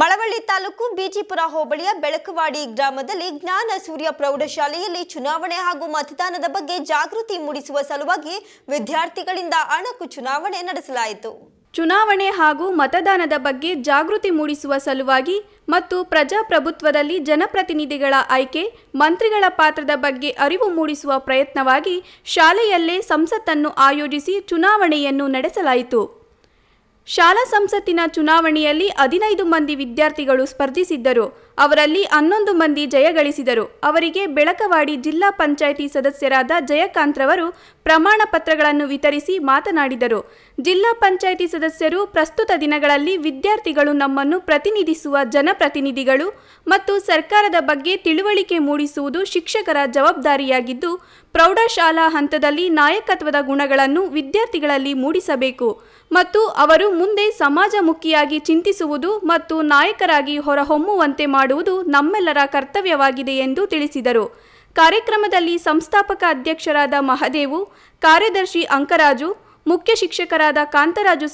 ಮಳವಳ್ಳಿ ತಾಲೂಕು ಬಿಜಿಪುರ ಹೋಬಳಿಯ ಬೆಳಕವಾಡಿ ಗ್ರಾಮದಲ್ಲಿ ಜ್ಞಾನ ಸೂರ್ಯ ಪ್ರೌಢಶಾಲೆಯಲ್ಲಿ ಚುನಾವಣೆ ಹಾಗೂ ಮತದಾನದ ಬಗ್ಗೆ ಜಾಗೃತಿ ಮೂಡಿಸುವ ಸಲುವಾಗಿ ವಿದ್ಯಾರ್ಥಿಗಳಿಂದ ಅಣಕು ಚುನಾವಣೆ ನಡೆಸಲಾಯಿತು ಚುನಾವಣೆ ಹಾಗೂ ಮತದಾನದ ಬಗ್ಗೆ ಜಾಗೃತಿ ಮೂಡಿಸುವ ಸಲುವಾಗಿ ಮತ್ತು ಪ್ರಜಾಪ್ರಭುತ್ವದಲ್ಲಿ ಜನಪ್ರತಿನಿಧಿಗಳ ಆಯ್ಕೆ ಮಂತ್ರಿಗಳ ಪಾತ್ರದ ಬಗ್ಗೆ ಅರಿವು ಮೂಡಿಸುವ ಪ್ರಯತ್ನವಾಗಿ ಶಾಲೆಯಲ್ಲೇ ಸಂಸತ್ತನ್ನು ಆಯೋಜಿಸಿ ಚುನಾವಣೆಯನ್ನು ನಡೆಸಲಾಯಿತು ಶಾಲಾ ಸಂಸತ್ತಿನ ಚುನಾವಣೆಯಲ್ಲಿ ಹದಿನೈದು ಮಂದಿ ವಿದ್ಯಾರ್ಥಿಗಳು ಸ್ಪರ್ಧಿಸಿದ್ದರು ಅವರಲ್ಲಿ ಹನ್ನೊಂದು ಮಂದಿ ಜಯಗಳಿಸಿದರು ಅವರಿಗೆ ಬೆಳಕವಾಡಿ ಜಿಲ್ಲಾ ಪಂಚಾಯಿತಿ ಸದಸ್ಯರಾದ ಜಯಕಾಂತ್ರವರು ಪ್ರಮಾಣ ಪತ್ರಗಳನ್ನು ವಿತರಿಸಿ ಮಾತನಾಡಿದರು ಜಿಲ್ಲಾ ಪಂಚಾಯಿತಿ ಸದಸ್ಯರು ಪ್ರಸ್ತುತ ದಿನಗಳಲ್ಲಿ ವಿದ್ಯಾರ್ಥಿಗಳು ನಮ್ಮನ್ನು ಪ್ರತಿನಿಧಿಸುವ ಜನಪ್ರತಿನಿಧಿಗಳು ಮತ್ತು ಸರ್ಕಾರದ ಬಗ್ಗೆ ತಿಳುವಳಿಕೆ ಮೂಡಿಸುವುದು ಶಿಕ್ಷಕರ ಜವಾಬ್ದಾರಿಯಾಗಿದ್ದು ಪ್ರೌಢಶಾಲಾ ಹಂತದಲ್ಲಿ ನಾಯಕತ್ವದ ಗುಣಗಳನ್ನು ವಿದ್ಯಾರ್ಥಿಗಳಲ್ಲಿ ಮೂಡಿಸಬೇಕು ಮತ್ತು ಅವರು ಮುಂದೆ ಸಮಾಜಮುಖಿಯಾಗಿ ಚಿಂತಿಸುವುದು ಮತ್ತು ನಾಯಕರಾಗಿ ಹೊರಹೊಮ್ಮುವಂತೆ ಮಾಡುವುದು ನಮ್ಮೆಲ್ಲರ ಕರ್ತವ್ಯವಾಗಿದೆ ಎಂದು ತಿಳಿಸಿದರು ಕಾರ್ಯಕ್ರಮದಲ್ಲಿ ಸಂಸ್ಥಾಪಕ ಅಧ್ಯಕ್ಷರಾದ ಮಹದೇವು ಕಾರ್ಯದರ್ಶಿ ಅಂಕರಾಜು ಮುಖ್ಯ ಶಿಕ್ಷಕರಾದ ಕಾಂತರಾಜು